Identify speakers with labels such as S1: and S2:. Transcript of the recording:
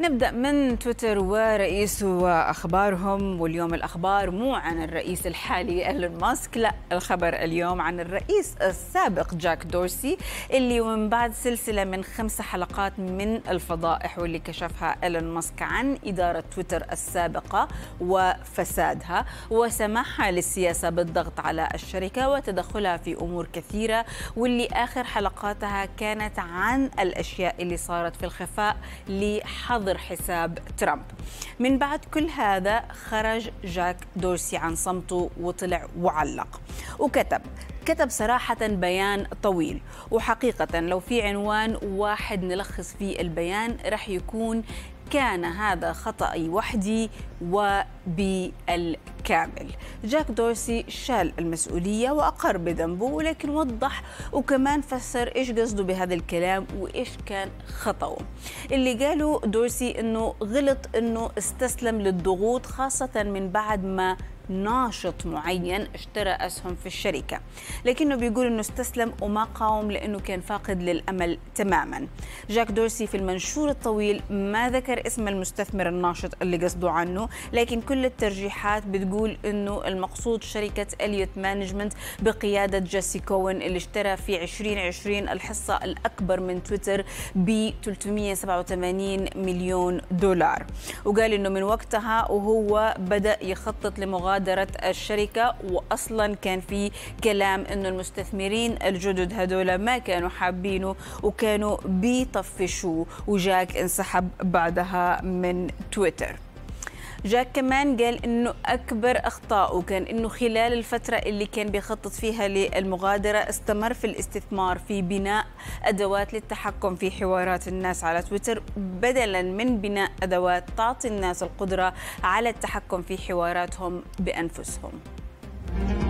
S1: نبدأ من تويتر ورئيس وأخبارهم واليوم الأخبار مو عن الرئيس الحالي إيلون ماسك لا الخبر اليوم عن الرئيس السابق جاك دورسي اللي ومن بعد سلسلة من خمس حلقات من الفضائح واللي كشفها إيلون ماسك عن إدارة تويتر السابقة وفسادها وسماحها للسياسة بالضغط على الشركة وتدخلها في أمور كثيرة واللي آخر حلقاتها كانت عن الأشياء اللي صارت في الخفاء لحظ ينتظر حساب ترامب من بعد كل هذا خرج جاك دورسي عن صمته وطلع وعلق وكتب كتب صراحة بيان طويل وحقيقة لو في عنوان واحد نلخص فيه البيان رح يكون كان هذا خطأي وحدي وبالكامل جاك دورسي شال المسؤولية وأقر بذنبه ولكن وضح وكمان فسر إيش قصده بهذا الكلام وإيش كان خطأه اللي قاله دورسي أنه غلط أنه استسلم للضغوط خاصة من بعد ما ناشط معين اشترى أسهم في الشركة لكنه بيقول أنه استسلم وما قاوم لأنه كان فاقد للأمل تماما جاك دورسي في المنشور الطويل ما ذكر اسم المستثمر الناشط اللي قصده عنه لكن كل الترجيحات بتقول أنه المقصود شركة إليوت مانجمنت بقيادة جيسي كوين اللي اشترى في 2020 الحصة الأكبر من تويتر ب 387 مليون دولار وقال أنه من وقتها وهو بدأ يخطط لمغادرة مغادره الشركة وأصلا كان في كلام أنه المستثمرين الجدد هدول ما كانوا حابينه وكانوا بيطفشوه وجاك انسحب بعدها من تويتر جاك كمان قال انه اكبر اخطائه كان انه خلال الفتره اللي كان بيخطط فيها للمغادره استمر في الاستثمار في بناء ادوات للتحكم في حوارات الناس على تويتر بدلا من بناء ادوات تعطي الناس القدره على التحكم في حواراتهم بانفسهم.